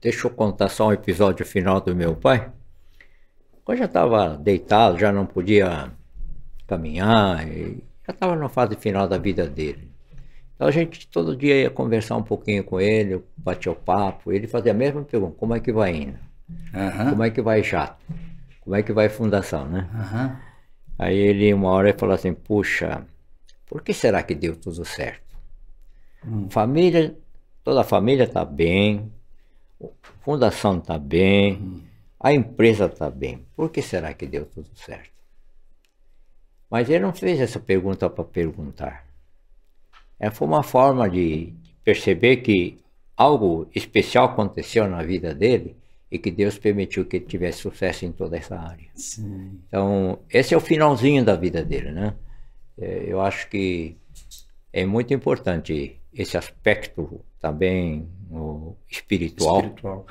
Deixa eu contar só um episódio final do meu pai. Eu já estava deitado, já não podia caminhar, já estava na fase final da vida dele. Então a gente todo dia ia conversar um pouquinho com ele, batia o papo, ele fazia a mesma pergunta, como é que vai indo? Uhum. Como é que vai jato? Como é que vai fundação, né? Uhum. Aí ele uma hora falou assim, puxa, por que será que deu tudo certo? Hum. Família, toda a família está bem, a fundação está bem, a empresa está bem. Por que será que deu tudo certo? Mas ele não fez essa pergunta para perguntar. É, foi uma forma de perceber que algo especial aconteceu na vida dele e que Deus permitiu que ele tivesse sucesso em toda essa área. Sim. Então, esse é o finalzinho da vida dele, né? É, eu acho que é muito importante esse aspecto também espiritual. espiritual.